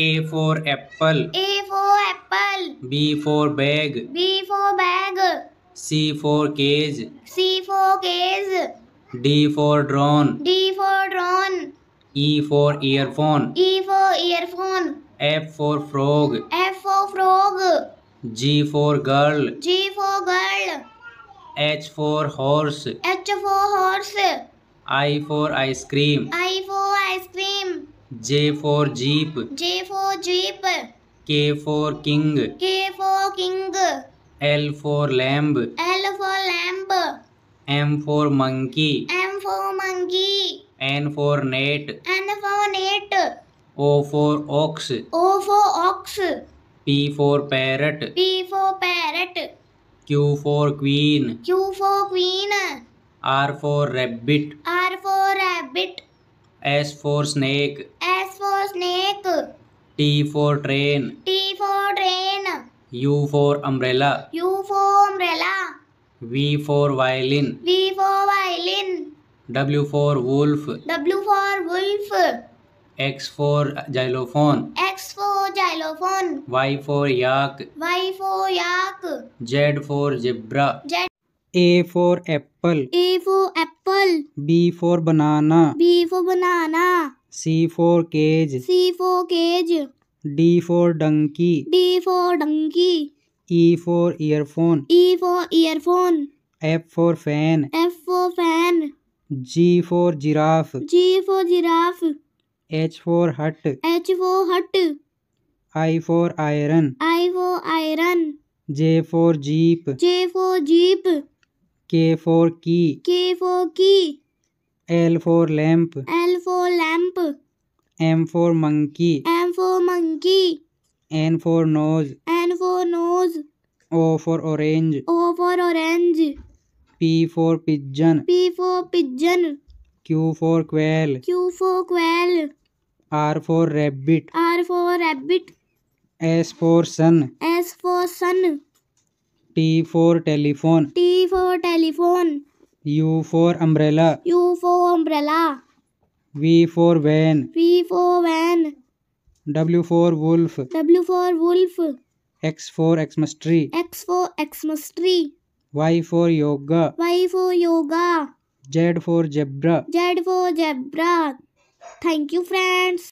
A for apple. A for apple. B for bag. B for bag. C for cage. C for cage. D for drone. D for drone. E for earphone. E for earphone. F for frog. F for frog. G for girl. G for girl. H for horse. H for horse. I for ice cream. I for ice cream. J for jeep. J jeep K for king K for king L for lamb L for lamb M for monkey M for monkey N for net N for net O for ox O for ox P for parrot P for parrot Q for queen Q for queen R for rabbit R for rabbit S for snake T for train. T for train. U for umbrella. U for umbrella. V for violin. V for violin. W for wolf. W for wolf. X for xylophone. X for xylophone. Y for yak. Y for yak. Z for zebra. Z. A for apple. A for apple B for banana B for banana C for cage C for cage D for donkey D for donkey E for earphone E for earphone F for fan F for fan G for giraffe G for giraffe H for hut H for hut I for iron I for iron J for jeep J for jeep K for key. K for key. L for lamp. L for lamp. M for monkey. M for monkey. N for nose. N for nose. O for orange. O for orange. P for pigeon. P for pigeon. Q for quail. Q for quail. R for rabbit. R for rabbit. S for sun. S for sun. T for telephone. T for telephone. U for umbrella. U for umbrella. V for van. V for van. W for wolf. W for wolf. X for Xmas tree. X for Xmas tree. Y for yoga. Y for yoga. Z for zebra. Z for zebra. Thank you friends.